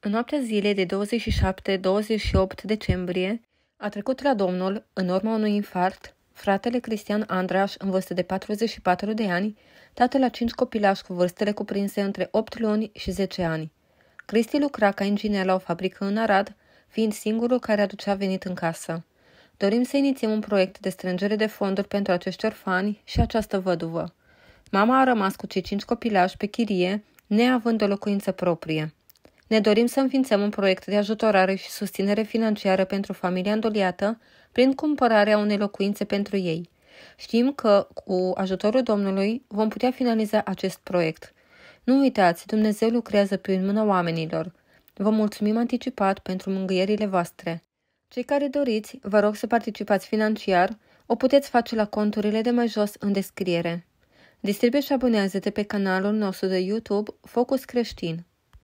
În noaptea zilei de 27-28 decembrie a trecut la Domnul, în urma unui infart, fratele Cristian Andraș, în vârstă de 44 de ani, tatăl la 5 copilași cu vârstele cuprinse între 8 luni și 10 ani. Cristi lucra ca inginer la o fabrică în Arad, fiind singurul care aducea venit în casă. Dorim să inițiem un proiect de strângere de fonduri pentru acești orfani și această văduvă. Mama a rămas cu cei cinci copilași pe chirie, neavând o locuință proprie. Ne dorim să înființăm un proiect de ajutorare și susținere financiară pentru familia îndoliată prin cumpărarea unei locuințe pentru ei. Știm că, cu ajutorul Domnului, vom putea finaliza acest proiect. Nu uitați, Dumnezeu lucrează prin mâna oamenilor. Vă mulțumim anticipat pentru mângâierile voastre. Cei care doriți, vă rog să participați financiar, o puteți face la conturile de mai jos în descriere. Distribuie și abonează-te pe canalul nostru de YouTube Focus Creștin.